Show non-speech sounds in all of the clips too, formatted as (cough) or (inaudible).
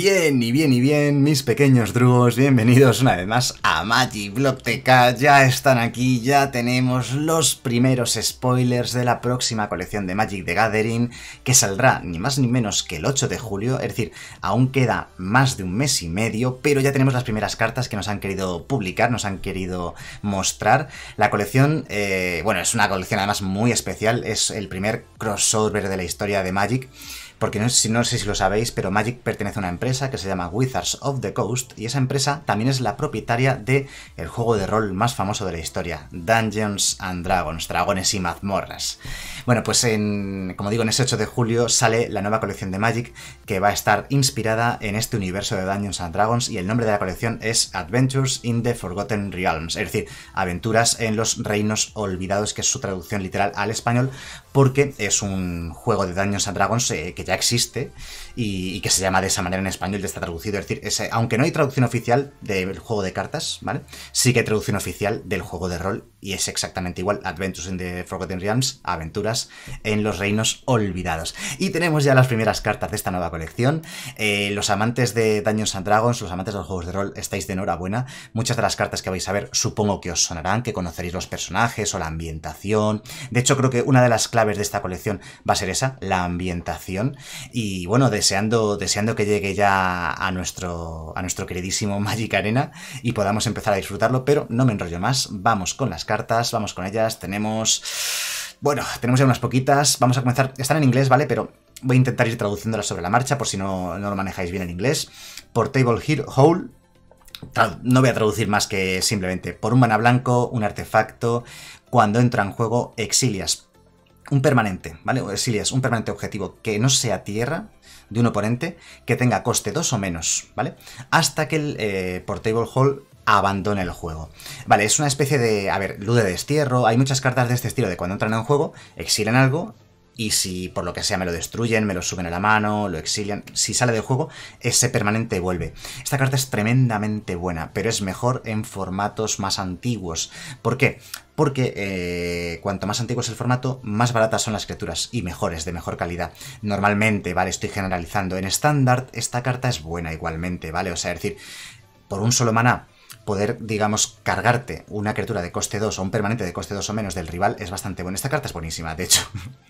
Bien y bien y bien, mis pequeños drugos, bienvenidos una vez más a Magic TK. Ya están aquí, ya tenemos los primeros spoilers de la próxima colección de Magic the Gathering, que saldrá ni más ni menos que el 8 de julio, es decir, aún queda más de un mes y medio, pero ya tenemos las primeras cartas que nos han querido publicar, nos han querido mostrar. La colección, eh, bueno, es una colección además muy especial, es el primer crossover de la historia de Magic. Porque no, sé si lo sabéis, pero Magic pertenece a una empresa que se llama Wizards of the Coast y esa empresa también es la propietaria de el juego de rol más famoso de la historia, Dungeons and Dragons, Dragones y Mazmorras. Bueno, pues en, como digo, en ese 8 de julio sale la nueva colección de Magic que va a estar inspirada en este universo de Dungeons and Dragons y el nombre de la colección es Adventures in the Forgotten Realms, es decir, aventuras en los reinos olvidados, que es su traducción literal al español, porque es un juego de Dungeons a Dragons eh, que ya existe y, que se llama de esa manera en español, de está traducido. Es decir, aunque no hay traducción oficial del juego de cartas, ¿vale? Sí que hay traducción oficial del juego de rol y es exactamente igual, Adventures in the Forgotten Realms, Aventuras en los Reinos Olvidados. Y tenemos ya las primeras cartas de esta nueva colección. Eh, los amantes de Dungeons and Dragons, los amantes de los juegos de rol, estáis de enhorabuena. Muchas de las cartas que vais a ver supongo que os sonarán, que conoceréis los personajes o la ambientación. De hecho, creo que una de las claves de esta colección va a ser esa, la ambientación. Y bueno, deseando, deseando que llegue ya a nuestro, a nuestro queridísimo Magic Arena y podamos empezar a disfrutarlo, pero no me enrollo más, vamos con las cartas, vamos con ellas, tenemos... Bueno, tenemos ya unas poquitas, vamos a comenzar, están en inglés, ¿vale? Pero voy a intentar ir traduciéndolas sobre la marcha por si no, no lo manejáis bien en inglés. por Portable Hole, no voy a traducir más que simplemente por un mana blanco, un artefacto, cuando entra en juego exilias un permanente, ¿vale? exilias un permanente objetivo que no sea tierra de un oponente que tenga coste 2 o menos, ¿vale? Hasta que el eh, Portable Hall abandona el juego. Vale, es una especie de, a ver, luz de destierro, hay muchas cartas de este estilo de cuando entran en juego, exilan algo y si por lo que sea me lo destruyen, me lo suben a la mano, lo exilian, si sale de juego, ese permanente vuelve. Esta carta es tremendamente buena, pero es mejor en formatos más antiguos. ¿Por qué? Porque eh, cuanto más antiguo es el formato, más baratas son las criaturas y mejores, de mejor calidad. Normalmente, ¿vale? Estoy generalizando. En estándar, esta carta es buena igualmente, ¿vale? O sea, es decir, por un solo maná poder, digamos, cargarte una criatura de coste 2 o un permanente de coste 2 o menos del rival es bastante bueno. Esta carta es buenísima, de hecho. (laughs)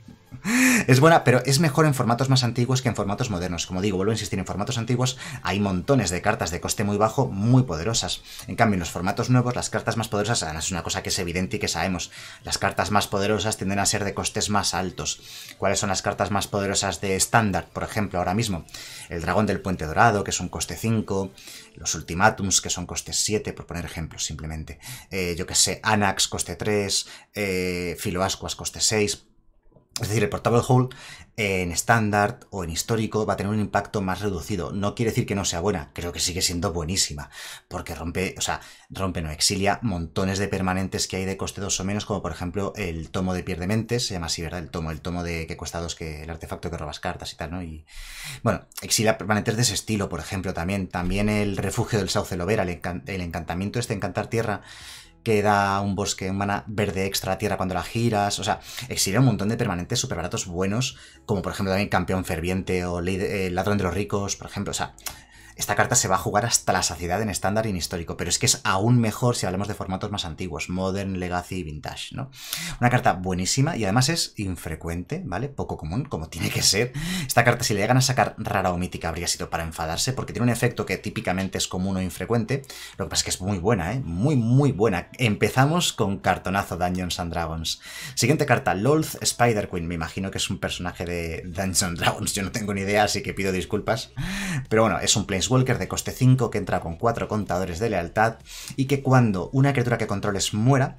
(laughs) Es buena, pero es mejor en formatos más antiguos que en formatos modernos. Como digo, vuelvo a insistir, en formatos antiguos hay montones de cartas de coste muy bajo, muy poderosas. En cambio, en los formatos nuevos, las cartas más poderosas, es una cosa que es evidente y que sabemos, las cartas más poderosas tienden a ser de costes más altos. ¿Cuáles son las cartas más poderosas de estándar, por ejemplo, ahora mismo? El dragón del puente dorado, que es un coste 5, los ultimátums, que son costes 7, por poner ejemplos simplemente. Eh, yo que sé, Anax, coste 3, eh, Filoascuas, coste 6 es decir, el Portable Hole en estándar o en histórico va a tener un impacto más reducido. No quiere decir que no sea buena, creo que sigue siendo buenísima, porque rompe, o sea, rompe, no, exilia montones de permanentes que hay de coste 2 o menos, como por ejemplo el tomo de Pierdementes, se llama así, ¿verdad? El tomo, el tomo de que cuesta 2, que el artefacto que robas cartas y tal, ¿no? Y bueno, exilia permanentes de ese estilo, por ejemplo, también. También el refugio del Sauce Lovera, el, el encantamiento este Encantar Tierra, Queda un bosque, humana verde extra tierra cuando la giras. O sea, exhibe un montón de permanentes súper baratos buenos, como por ejemplo también Campeón Ferviente o eh, Ladrón de los Ricos, por ejemplo. O sea, esta carta se va a jugar hasta la saciedad en estándar y en histórico, pero es que es aún mejor si hablamos de formatos más antiguos, Modern, Legacy y Vintage, ¿no? Una carta buenísima y además es infrecuente, ¿vale? Poco común, como tiene que ser. Esta carta, si le llegan a sacar rara o mítica, habría sido para enfadarse, porque tiene un efecto que típicamente es común o infrecuente. Lo que pasa es que es muy buena, ¿eh? Muy, muy buena. Empezamos con cartonazo Dungeons and Dragons. Siguiente carta, Lolth Spider Queen. Me imagino que es un personaje de Dungeons and Dragons. Yo no tengo ni idea, así que pido disculpas. Pero bueno, es un planes Walker de coste 5 que entra con 4 contadores de lealtad y que cuando una criatura que controles muera,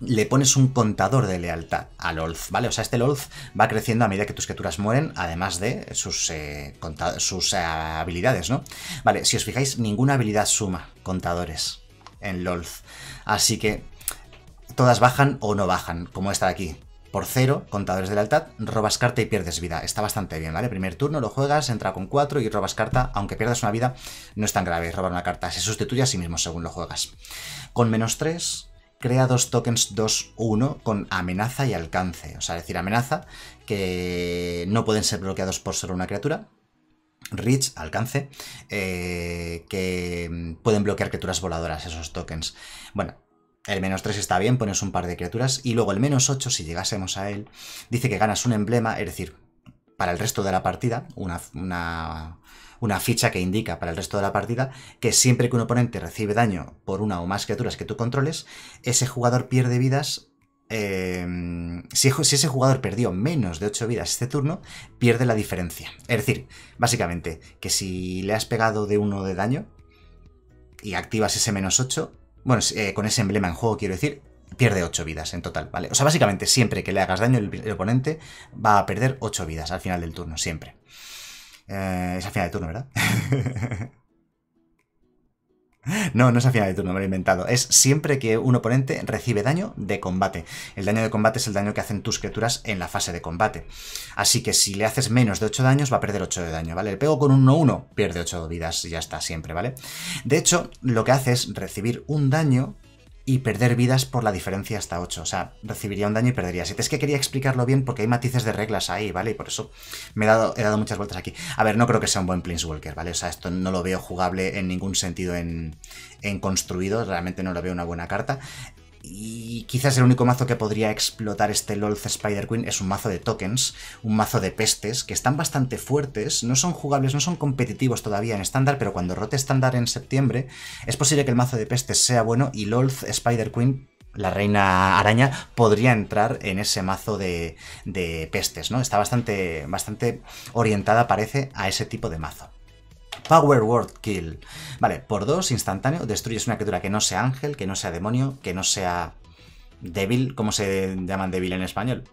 le pones un contador de lealtad al Lolf, ¿vale? O sea, este Lolf va creciendo a medida que tus criaturas mueren, además de sus, eh, eh, habilidades, ¿no? Vale, si os fijáis, ninguna habilidad suma contadores en LOLF. Así que todas bajan o no bajan, como esta de aquí por 0, contadores de lealtad, robas carta y pierdes vida. Está bastante bien, ¿vale? Primer turno lo juegas, entra con 4 y robas carta, aunque pierdas una vida, no es tan grave robar una carta, se sustituye a sí mismo según lo juegas. Con menos 3, crea dos tokens 2-1 con amenaza y alcance, o sea, decir, amenaza que no pueden ser bloqueados por solo una criatura, reach, alcance, eh, que pueden bloquear criaturas voladoras, esos tokens. Bueno, el menos 3 está bien, pones un par de criaturas. Y luego el menos 8, si llegásemos a él, dice que ganas un emblema, es decir, para el resto de la partida, una, ficha que indica para el resto de la partida que siempre que un oponente recibe daño por una o más criaturas que tú controles, ese jugador pierde vidas. Eh, si, si ese jugador perdió menos de 8 vidas este turno, pierde la diferencia. Es decir, básicamente, que si le has pegado de 1 de daño y activas ese menos 8, bueno, eh, con ese emblema en juego quiero decir, pierde 8 vidas en total, ¿vale? O sea, básicamente siempre que le hagas daño el, oponente va a perder 8 vidas al final del turno, siempre. Eh, es al final del turno, ¿verdad? (laughs) (laughs) No, no es final de turno, me lo he inventado. Es siempre que un oponente recibe daño de combate. El daño de combate es el daño que hacen tus criaturas en la fase de combate. Así que si le haces menos de 8 daños, va a perder 8 de daño, ¿vale? El pego con un 1-1, pierde 8 vidas y ya está, siempre, ¿vale? De hecho, lo que hace es recibir un daño y perder vidas por la diferencia hasta 8. O sea, recibiría un daño y perdería 7. Es que quería explicarlo bien porque hay matices de reglas ahí, ¿vale? Y por eso me he dado, he dado muchas vueltas aquí. A ver, no creo que sea un buen Planeswalker, ¿vale? O sea, esto no lo veo jugable en ningún sentido en, en construido. Realmente no lo veo una buena carta. Y quizás el único mazo que podría explotar este Lolth Spider Queen es un mazo de tokens, un mazo de pestes, que están bastante fuertes, no son jugables, no son competitivos todavía en estándar, pero cuando rote estándar en septiembre, es posible que el mazo de pestes sea bueno y Lolth Spider Queen la reina araña podría entrar en ese mazo de, de, pestes, ¿no? Está bastante, bastante orientada, parece, a ese tipo de mazo. Power World Kill. Vale, por dos, instantáneo, destruyes una criatura que no sea ángel, que no sea demonio, que no sea débil. ¿Cómo se llaman débil en español?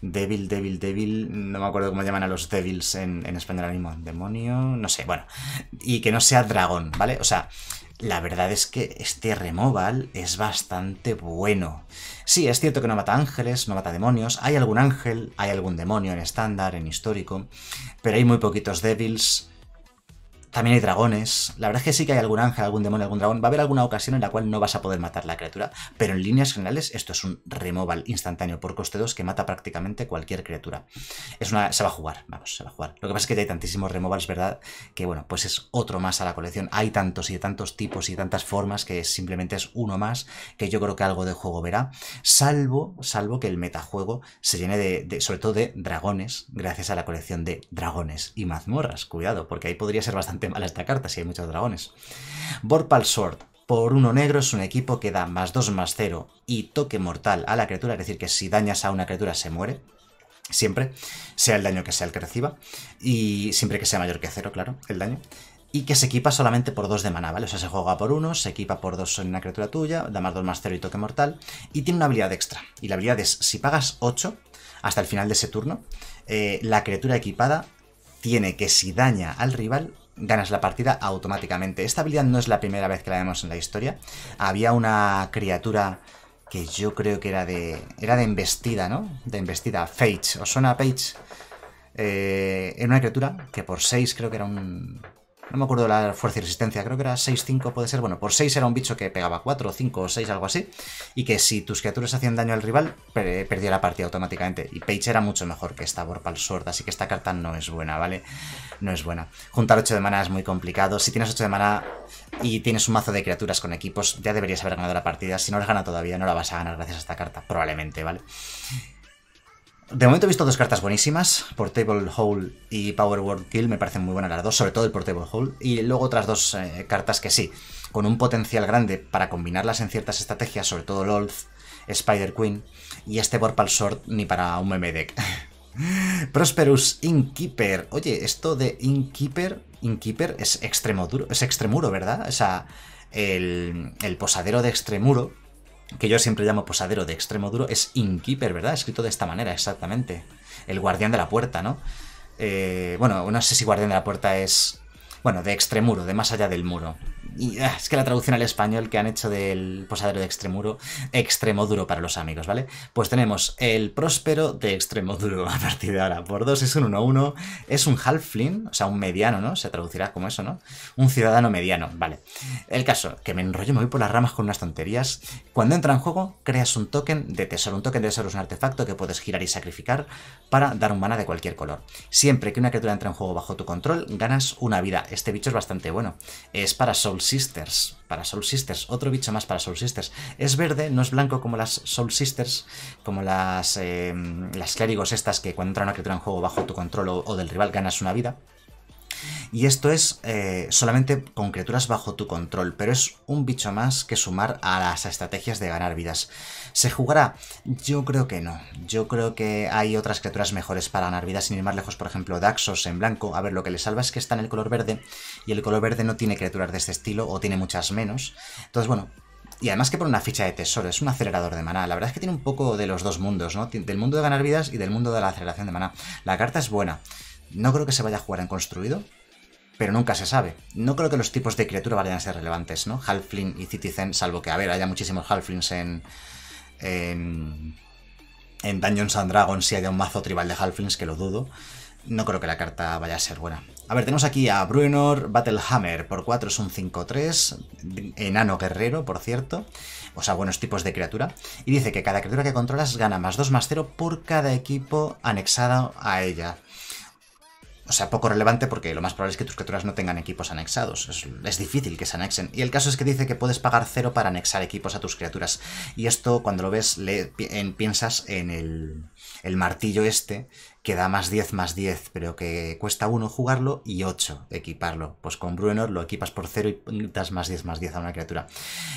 Débil, débil, débil. No me acuerdo cómo llaman a los débiles en, español ahora mismo. Demonio, no sé, bueno. Y que no sea dragón, ¿vale? O sea, la verdad es que este removal es bastante bueno. Sí, es cierto que no mata ángeles, no mata demonios, hay algún ángel, hay algún demonio en estándar, en histórico, pero hay muy poquitos débiles. También hay dragones. La verdad es que sí que hay algún ángel, algún demonio, algún dragón. Va a haber alguna ocasión en la cual no vas a poder matar la criatura. Pero en líneas generales, esto es un removal instantáneo por coste 2 que mata prácticamente cualquier criatura. Es una, se va a jugar, vamos, se va a jugar. Lo que pasa es que hay tantísimos removals, ¿verdad? Que bueno, pues es otro más a la colección. Hay tantos y de tantos tipos y de tantas formas que simplemente es uno más que yo creo que algo de juego verá. Salvo, salvo que el metajuego se llene de sobre todo de dragones, gracias a la colección de dragones y mazmorras. Cuidado, porque ahí podría ser bastante bastante esta carta si hay muchos dragones. Borpal Sword. Por uno negro es un equipo que da más 2 más 0 y toque mortal a la criatura, es decir, que si dañas a una criatura se muere, siempre, sea el daño que sea el que reciba, y siempre que sea mayor que 0, claro, el daño y que se equipa solamente por 2 de maná, ¿vale? O sea, se juega por 1, se equipa por 2 en una criatura tuya, da más 2 más 0 y toque mortal, y tiene una habilidad extra. Y la habilidad es, si pagas 8 hasta el final de ese turno, eh, la criatura equipada tiene que, si daña al rival, ganas la partida automáticamente. Esta habilidad no es la primera vez que la vemos en la historia. Había una criatura que yo creo que era de... Era de embestida, ¿no? De embestida. Fage. ¿Os suena Page? Eh, era una criatura que por 6 creo que era un... No me acuerdo la fuerza y resistencia, creo que era 6-5 puede ser. Bueno, por 6 era un bicho que pegaba 4, 5 o 6, algo así. Y que si tus criaturas hacían daño al rival, eh, perdía la partida automáticamente. Y Page era mucho mejor que esta Borpal Sword, así que esta carta no es buena, ¿vale? No es buena. Juntar 8 de mana es muy complicado. Si tienes 8 de mana y tienes un mazo de criaturas con equipos, ya deberías haber ganado la partida. Si no la gana todavía, no la vas a ganar gracias a esta carta, probablemente, ¿vale? De momento he visto dos cartas buenísimas, Portable Hole y Power World Kill, me parecen muy buenas las dos, sobre todo el Portable Hole, y luego otras dos eh, cartas que sí, con un potencial grande para combinarlas en ciertas estrategias, sobre todo Lolth, Spider Queen, y este Borpal Sword ni para un meme deck. (laughs) Prosperous Innkeeper, oye, esto de Innkeeper, Innkeeper es extremo duro, es extremuro, ¿verdad? O sea, el, el posadero de extremuro que yo siempre llamo posadero de extremo duro, es Innkeeper, ¿verdad? Escrito de esta manera, exactamente. El guardián de la puerta, ¿no? Eh, bueno, no sé si guardián de la puerta es... Bueno, de extremuro, de más allá del muro. Ah, es que la traducción al español que han hecho del posadero de Extremuro, duro para los amigos, ¿vale? Pues tenemos el próspero de Extremoduro (laughs) a partir de ahora. Por dos es un 1-1, es un halfling, o sea, un mediano, ¿no? Se traducirá como eso, ¿no? Un ciudadano mediano, vale. El caso, que me enrollo, me voy por las ramas con unas tonterías. Cuando entra en juego, creas un token de tesoro. Un token de tesoro es un artefacto que puedes girar y sacrificar para dar un mana de cualquier color. Siempre que una criatura entra en juego bajo tu control, ganas una vida. Este bicho es bastante bueno. Es para souls Sisters. Para Soul Sisters. Otro bicho más para Soul Sisters. Es verde, no es blanco como las Soul Sisters. Como las, em, clérigos estas que cuando entra una criatura en juego bajo tu control o del rival ganas una vida. Y esto es eh, solamente con criaturas bajo tu control, pero es un bicho más que sumar a las estrategias de ganar vidas. ¿Se jugará? Yo creo que no. Yo creo que hay otras criaturas mejores para ganar vidas, sin ir más lejos, por ejemplo, Daxos en blanco. A ver, lo que le salva es que está en el color verde, y el color verde no tiene criaturas de este estilo, o tiene muchas menos. Entonces, bueno, y además que por una ficha de tesoro, es un acelerador de maná. La verdad es que tiene un poco de los dos mundos, ¿no? Del mundo de ganar vidas y del mundo de la aceleración de maná. La carta es buena, no creo que se vaya a jugar en construido, pero nunca se sabe. No creo que los tipos de criatura vayan a ser relevantes, ¿no? Halfling y Citizen, salvo que, a ver, haya muchísimos Halflings en, en, Dungeons and Dragons si haya un mazo tribal de Halflings, que lo dudo. No creo que la carta vaya a ser buena. A ver, tenemos aquí a Bruenor Battlehammer. Por 4 es un 5-3. Enano guerrero, por cierto. O sea, buenos tipos de criatura. Y dice que cada criatura que controlas gana más 2 más 0 por cada equipo anexado a ella o sea, poco relevante porque lo más probable es que tus criaturas no tengan equipos anexados. Es, difícil que se anexen. Y el caso es que dice que puedes pagar cero para anexar equipos a tus criaturas. Y esto, cuando lo ves, piensas en el, el martillo este que da más 10 más 10, pero que cuesta 1 jugarlo y 8 equiparlo. Pues con Bruenor lo equipas por 0 y das más 10 más 10 a una criatura.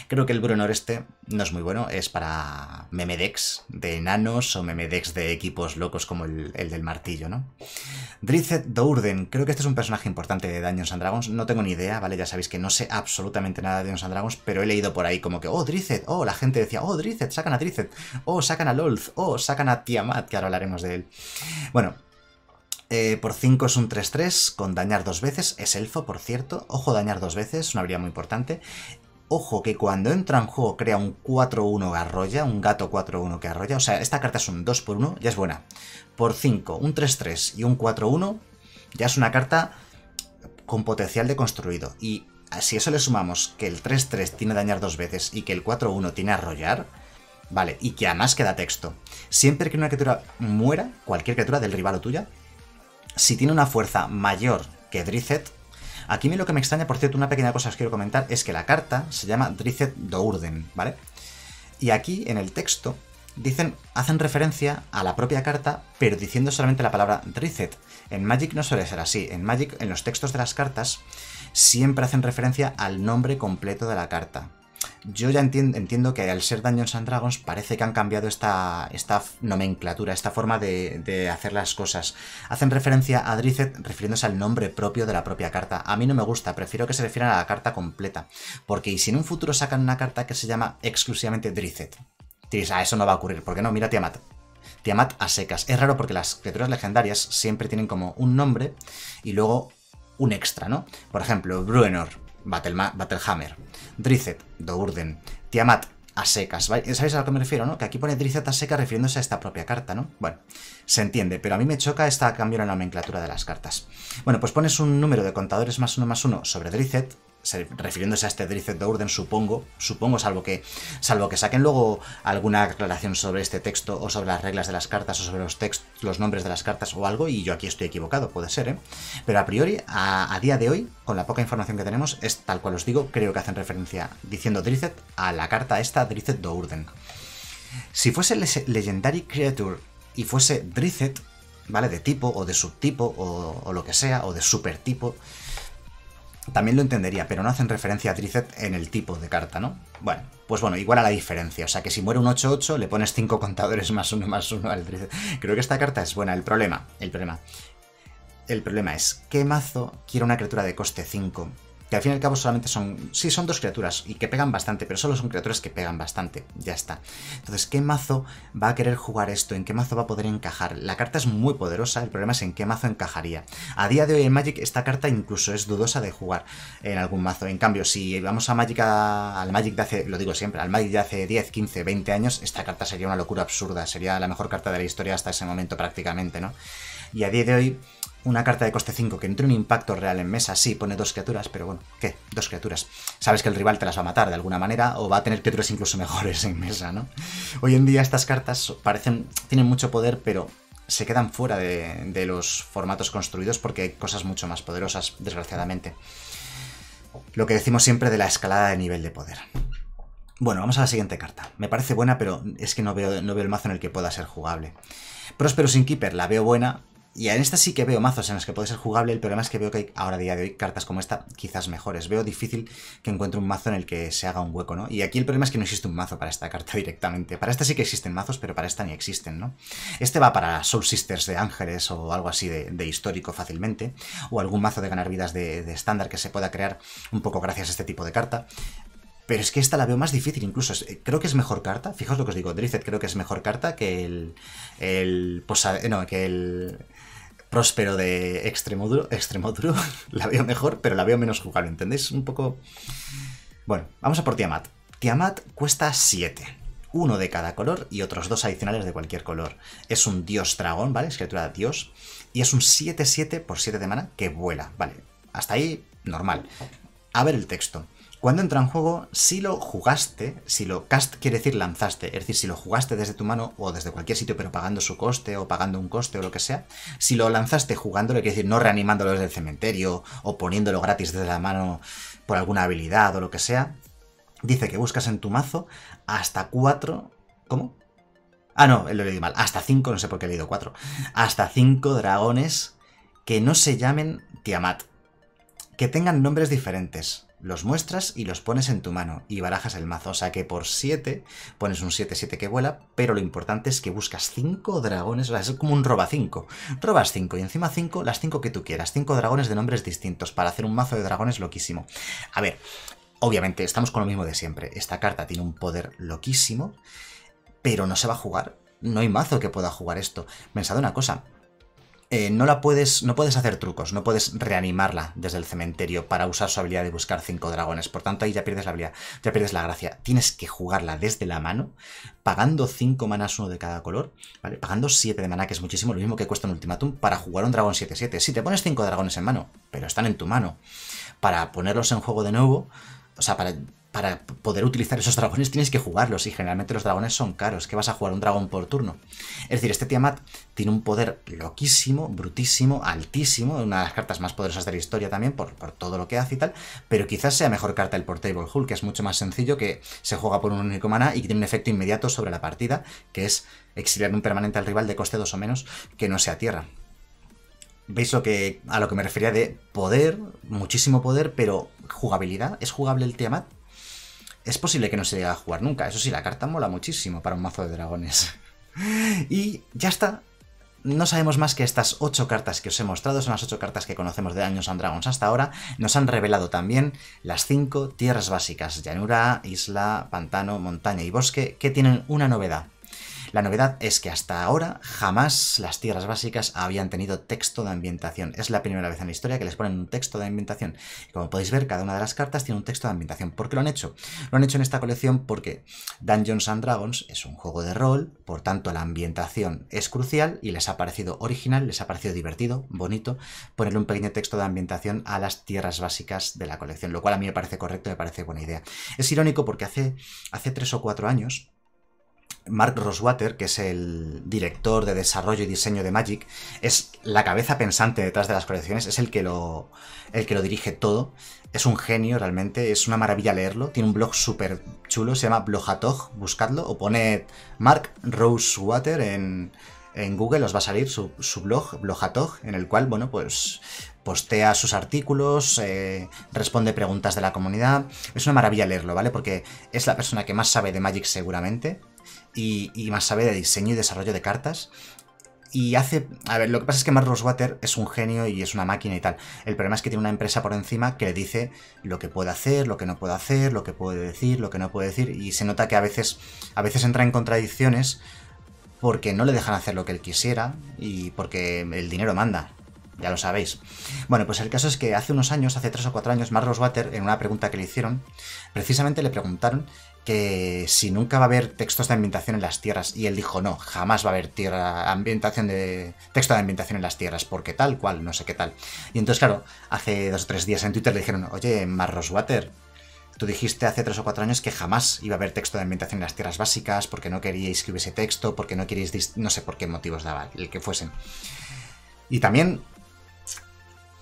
Creo que el Bruenor este no es muy bueno, es para memedex de enanos o memedex de equipos locos como el, del martillo, ¿no? Drizet Dourden, creo que este es un personaje importante de Dungeons and Dragons, no tengo ni idea, ¿vale? Ya sabéis que no sé absolutamente nada de Dungeons and Dragons, pero he leído por ahí como que, oh, Drizet, oh, la gente decía, oh, Drizet, sacan a Drizet, oh, sacan a Lolth, oh, sacan a Tiamat, que ahora hablaremos de él. Bueno, eh, por 5 es un 3-3 con dañar dos veces. Es elfo, por cierto. Ojo, dañar dos veces, una habilidad muy importante. Ojo que cuando entra en juego crea un 4-1 arrolla, un gato 4-1 que arrolla. O sea, esta carta es un 2 por 1, ya es buena. Por 5, un 3-3 y un 4-1, ya es una carta con potencial de construido. Y si eso le sumamos que el 3-3 tiene dañar dos veces y que el 4-1 tiene arrollar, Vale, y que además queda texto. Siempre que una criatura muera, cualquier criatura del rival o tuya, si tiene una fuerza mayor que Drizet, aquí a lo que me extraña, por cierto, una pequeña cosa que os quiero comentar, es que la carta se llama Drizet Dourden, ¿vale? Y aquí, en el texto, dicen, hacen referencia a la propia carta, pero diciendo solamente la palabra Drizet. En Magic no suele ser así. En Magic, en los textos de las cartas, siempre hacen referencia al nombre completo de la carta yo ya entiendo, que al ser Dungeons and Dragons parece que han cambiado esta, esta nomenclatura, esta forma de, hacer las cosas. Hacen referencia a drizzt refiriéndose al nombre propio de la propia carta. A mí no me gusta, prefiero que se refieran a la carta completa. Porque ¿y si en un futuro sacan una carta que se llama exclusivamente Drizet? Diréis, ah, eso no va a ocurrir, porque no, mira Tiamat. Tiamat a secas. Es raro porque las criaturas legendarias siempre tienen como un nombre y luego un extra, ¿no? Por ejemplo, Bruenor, Battlehammer. Drizet, Dourden, Tiamat, a secas. ¿Sabéis a lo que me refiero, no? Que aquí pone Drizet a secas refiriéndose a esta propia carta, ¿no? Bueno, se entiende, pero a mí me choca esta cambio en la nomenclatura de las cartas. Bueno, pues pones un número de contadores más uno más uno sobre Drizet, refiriéndose a este de Orden, supongo, supongo, salvo que, salvo que saquen luego alguna aclaración sobre este texto o sobre las reglas de las cartas o sobre los, textos, los nombres de las cartas o algo, y yo aquí estoy equivocado, puede ser, ¿eh? Pero a priori, a, día de hoy, con la poca información que tenemos, es tal cual os digo, creo que hacen referencia, diciendo Drizzt, a la carta esta de Orden Si fuese Legendary Creature y fuese Drizzt, ¿vale? De tipo o de subtipo o, lo que sea, o de supertipo también lo entendería, pero no hacen referencia a Trizet en el tipo de carta, ¿no? Bueno, pues bueno, igual a la diferencia. O sea que si muere un 8-8, le pones 5 contadores más uno más uno al Trizet. Creo que esta carta es buena. El problema, el problema. El problema es, ¿qué mazo quiere una criatura de coste 5 que al fin y al cabo solamente son, sí, son dos criaturas y que pegan bastante, pero solo son criaturas que pegan bastante, ya está. Entonces, ¿qué mazo va a querer jugar esto? ¿En qué mazo va a poder encajar? La carta es muy poderosa, el problema es en qué mazo encajaría. A día de hoy en Magic esta carta incluso es dudosa de jugar en algún mazo. En cambio, si vamos a Magic, al Magic de hace, lo digo siempre, al Magic de hace 10, 15, 20 años, esta carta sería una locura absurda, sería la mejor carta de la historia hasta ese momento prácticamente, ¿no? Y a día de hoy una carta de coste 5 que entre un impacto real en mesa, sí, pone dos criaturas, pero bueno, ¿qué? Dos criaturas. Sabes que el rival te las va a matar de alguna manera o va a tener criaturas incluso (laughs) mejores en mesa, ¿no? Hoy en día estas cartas parecen, tienen mucho poder, pero se quedan fuera de, los formatos construidos porque hay cosas mucho más poderosas, desgraciadamente. Lo que decimos siempre de la escalada de nivel de poder. Bueno, vamos a la siguiente carta. Me parece buena, pero es que no veo, no veo el mazo en el que pueda ser jugable. sin Keeper, la veo buena, y en esta sí que veo mazos en los que puede ser jugable. El problema es que veo que ahora a día de hoy cartas como esta quizás mejores. Veo difícil que encuentre un mazo en el que se haga un hueco, ¿no? Y aquí el problema es que no existe un mazo para esta carta (laughs) directamente. Para esta sí que existen mazos, pero para esta ni existen, ¿no? Este va para Soul Sisters de Ángeles o algo así de, de histórico fácilmente. O algún mazo de ganar vidas de estándar que se pueda crear un poco gracias a este tipo de carta. Pero es que esta la veo más difícil incluso. Eh, creo que es mejor carta. Fijaos lo que os digo. Drifted creo que es mejor carta que el... el eh, no, que el... Próspero de Extremoduro. Extremoduro. (laughs) la veo mejor, pero la veo menos jugable. ¿Entendéis? Un poco... Bueno, vamos a por Tiamat. Tiamat cuesta 7. Uno de cada color y otros dos adicionales de cualquier color. Es un dios dragón, ¿vale? Escritura criatura dios. Y es un 7-7 por 7 de mana que vuela, ¿vale? Hasta ahí, normal. A ver el texto. Cuando entra en juego, si lo jugaste, si lo cast quiere decir lanzaste, es decir, si lo jugaste desde tu mano o desde cualquier sitio, pero pagando su coste o pagando un coste o lo que sea, si lo lanzaste jugándolo, quiere decir no reanimándolo desde el cementerio o poniéndolo gratis desde la mano por alguna habilidad o lo que sea, dice que buscas en tu mazo hasta cuatro. ¿Cómo? Ah, no, lo leído mal. Hasta cinco, no sé por qué he leído cuatro. Hasta cinco dragones que no se llamen Tiamat. Que tengan nombres diferentes los muestras y los pones en tu mano y barajas el mazo. O sea que por 7 pones un 7-7 que vuela, pero lo importante es que buscas 5 dragones, o es como un roba 5. Robas 5 y encima 5, las 5 que tú quieras, 5 dragones de nombres distintos para hacer un mazo de dragones loquísimo. A ver, obviamente estamos con lo mismo de siempre. Esta carta tiene un poder loquísimo, pero no se va a jugar. No hay mazo que pueda jugar esto. Pensad una cosa, eh, no la puedes, no puedes hacer trucos, no puedes reanimarla desde el cementerio para usar su habilidad de buscar cinco dragones. Por tanto, ahí ya pierdes la habilidad, ya pierdes la gracia. Tienes que jugarla desde la mano, pagando cinco manas uno de cada color, ¿vale? Pagando 7 de mana, que es muchísimo, lo mismo que cuesta un ultimátum, para jugar un dragón 7-7. Si te pones cinco dragones en mano, pero están en tu mano, para ponerlos en juego de nuevo, o sea, para para poder utilizar esos dragones tienes que jugarlos y generalmente los dragones son caros, que vas a jugar un dragón por turno. Es decir, este Tiamat tiene un poder loquísimo, brutísimo, altísimo, una de las cartas más poderosas de la historia también por, todo lo que hace y tal, pero quizás sea mejor carta el Portable Hull, que es mucho más sencillo, que se juega por un único mana y que tiene un efecto inmediato sobre la partida, que es exiliar un permanente al rival de coste 2 o menos que no sea tierra. ¿Veis que, a lo que me refería de poder, muchísimo poder, pero jugabilidad? ¿Es jugable el Tiamat? es posible que no se llegue a jugar nunca. Eso sí, la carta mola muchísimo para un mazo de dragones. (laughs) y ya está. No sabemos más que estas 8 cartas que os he mostrado, son las 8 cartas que conocemos de años and Dragons hasta ahora. Nos han revelado también las 5 tierras básicas, llanura, isla, pantano, montaña y bosque, que tienen una novedad. La novedad es que hasta ahora jamás las tierras básicas habían tenido texto de ambientación. Es la primera vez en la historia que les ponen un texto de ambientación. como podéis ver, cada una de las cartas tiene un texto de ambientación. ¿Por qué lo han hecho? Lo han hecho en esta colección porque Dungeons and Dragons es un juego de rol, por tanto la ambientación es crucial y les ha parecido original, les ha parecido divertido, bonito, ponerle un pequeño texto de ambientación a las tierras básicas de la colección, lo cual a mí me parece correcto, me parece buena idea. Es irónico porque hace, hace tres o cuatro años Mark Rosewater, que es el director de desarrollo y diseño de Magic, es la cabeza pensante detrás de las colecciones, es el que lo, el que lo dirige todo. Es un genio realmente, es una maravilla leerlo. Tiene un blog súper chulo, se llama Blojatoj, buscadlo o poned Mark Rosewater en, en Google, os va a salir su, su blog, Blojatoj, en el cual, bueno, pues postea sus artículos, eh, responde preguntas de la comunidad. Es una maravilla leerlo, ¿vale? Porque es la persona que más sabe de Magic seguramente y, más sabe de diseño y desarrollo de cartas. Y hace. A ver, lo que pasa es que Mark Water es un genio y es una máquina y tal. El problema es que tiene una empresa por encima que le dice lo que puede hacer, lo que no puede hacer, lo que puede decir, lo que no puede decir. Y se nota que a veces, a veces entra en contradicciones porque no le dejan hacer lo que él quisiera y porque el dinero manda ya lo sabéis. Bueno, pues el caso es que hace unos años, hace tres o cuatro años, Marlos Water, en una pregunta que le hicieron, precisamente le preguntaron que si nunca va a haber textos de ambientación en las tierras, y él dijo, no, jamás va a haber tierra, ambientación de, texto de ambientación en las tierras, porque tal cual, no sé qué tal. Y entonces, claro, hace dos o tres días en Twitter le dijeron, oye, Marlos Water, Tú dijiste hace tres o cuatro años que jamás iba a haber texto de ambientación en las tierras básicas, porque no queríais que hubiese texto, porque no queríais, no sé por qué motivos daba el que fuesen. Y también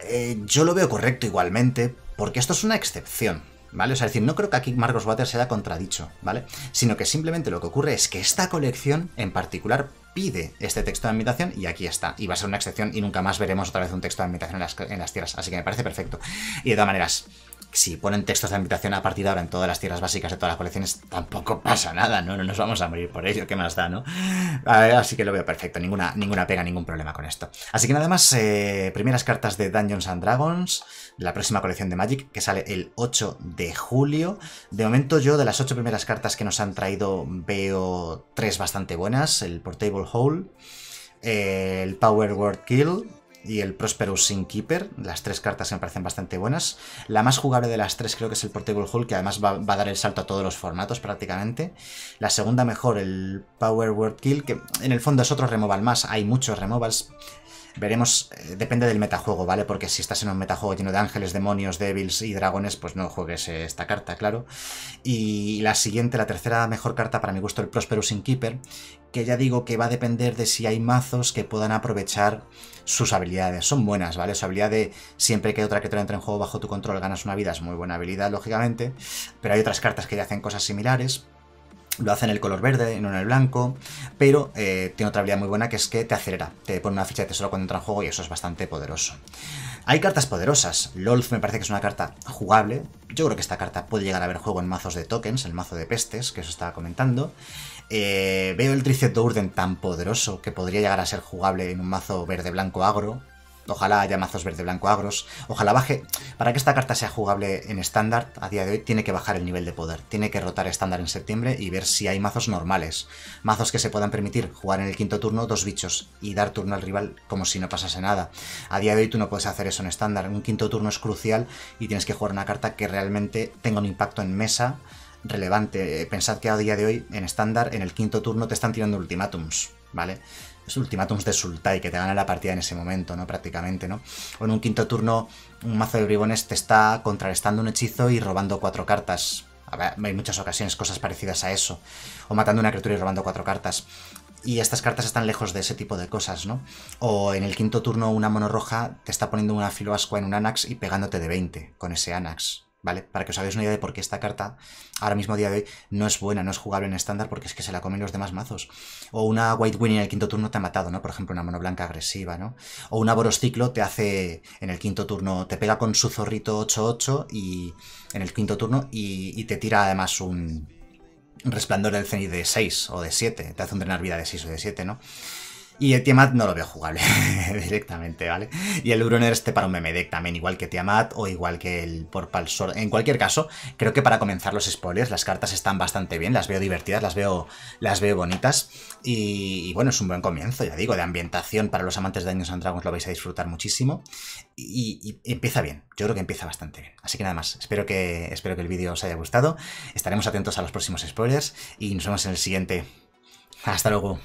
eh, yo lo veo correcto igualmente, porque esto es una excepción. ¿Vale? O sea, es decir, no creo que aquí Marcos Water se haya contradicho, ¿vale? Sino que simplemente lo que ocurre es que esta colección en particular pide este texto de ambientación y aquí está. Y va a ser una excepción y nunca más veremos otra vez un texto de ambientación en las, en las tierras. Así que me parece perfecto. Y de todas maneras, si ponen textos de invitación a partir de ahora en todas las tierras básicas de todas las colecciones, tampoco pasa nada, ¿no? No nos vamos a morir por ello, ¿qué más da, no? Así que lo veo perfecto, ninguna, ninguna pega, ningún problema con esto. Así que nada más, eh, primeras cartas de Dungeons and Dragons, la próxima colección de Magic, que sale el 8 de julio. De momento yo, de las 8 primeras cartas que nos han traído, veo tres bastante buenas, el Portable Hole, eh, el Power Word Kill, y el Prosperous Keeper Las tres cartas me parecen bastante buenas. La más jugable de las tres creo que es el Portable Hulk, que además va, va, a dar el salto a todos los formatos prácticamente. La segunda mejor, el Power Word Kill, que en el fondo es otro removal más. Hay muchos removals. Veremos, eh, depende del metajuego, ¿vale? Porque si estás en un metajuego lleno de ángeles, demonios, devils y dragones, pues no juegues eh, esta carta, claro. Y la siguiente, la tercera mejor carta para mi gusto, el Prosperous keeper que ya digo que va a depender de si hay mazos que puedan aprovechar sus habilidades. Son buenas, ¿vale? Su habilidad de siempre que otra criatura entre en juego bajo tu control ganas una vida es muy buena habilidad, lógicamente, pero hay otras cartas que ya hacen cosas similares. Lo hace en el color verde, no en el blanco, pero eh, tiene otra habilidad muy buena que es que te acelera, te pone una ficha de tesoro cuando entra en juego y eso es bastante poderoso. Hay cartas poderosas, Lolf me parece que es una carta jugable, yo creo que esta carta puede llegar a ver juego en mazos de tokens, el mazo de pestes, que eso estaba comentando. Eh, veo el Tricep de Urden tan poderoso que podría llegar a ser jugable en un mazo verde-blanco agro, Ojalá haya mazos verde-blanco agros. Ojalá baje. Para que esta carta sea jugable en estándar, a día de hoy tiene que bajar el nivel de poder. Tiene que rotar estándar en septiembre y ver si hay mazos normales. Mazos que se puedan permitir jugar en el quinto turno dos bichos y dar turno al rival como si no pasase nada. A día de hoy tú no puedes hacer eso en estándar. Un quinto turno es crucial y tienes que jugar una carta que realmente tenga un impacto en mesa relevante. Pensad que a día de hoy en estándar, en el quinto turno, te están tirando ultimátums, ¿vale? Es ultimátums de Sultai que te gana la partida en ese momento, ¿no? Prácticamente, ¿no? O en un quinto turno, un mazo de bribones te está contrarrestando un hechizo y robando cuatro cartas. A ver, hay muchas ocasiones cosas parecidas a eso. O matando una criatura y robando cuatro cartas. Y estas cartas están lejos de ese tipo de cosas, ¿no? O en el quinto turno una mono roja te está poniendo una filo filoasqua en un Anax y pegándote de 20 con ese Anax. ¿vale? Para que os hagáis una idea de por qué esta carta, ahora mismo a día de hoy, no es buena, no es jugable en estándar porque es que se la comen los demás mazos. O una White Win en el quinto turno te ha matado, ¿no? Por ejemplo, una mano blanca agresiva, ¿no? O una Borosciclo te hace, en el quinto turno, te pega con su zorrito 8-8 y en el quinto turno y, te tira además un, resplandor del Zenith de 6 o de 7, te hace un drenar vida de 6 o de 7, ¿no? Y el Tiamat no lo veo jugable (laughs) directamente, ¿vale? Y el Bruner este para un meme también, igual que Tiamat o igual que el Porpal Sword. En cualquier caso, creo que para comenzar los spoilers, las cartas están bastante bien, las veo divertidas, las veo, las veo bonitas. Y, bueno, es un buen comienzo, ya digo, de ambientación para los amantes de años and Dragons lo vais a disfrutar muchísimo. Y, empieza bien, yo creo que empieza bastante bien. Así que nada más, espero que, espero que el vídeo os haya gustado. Estaremos atentos a los próximos spoilers y nos vemos en el siguiente. Hasta luego.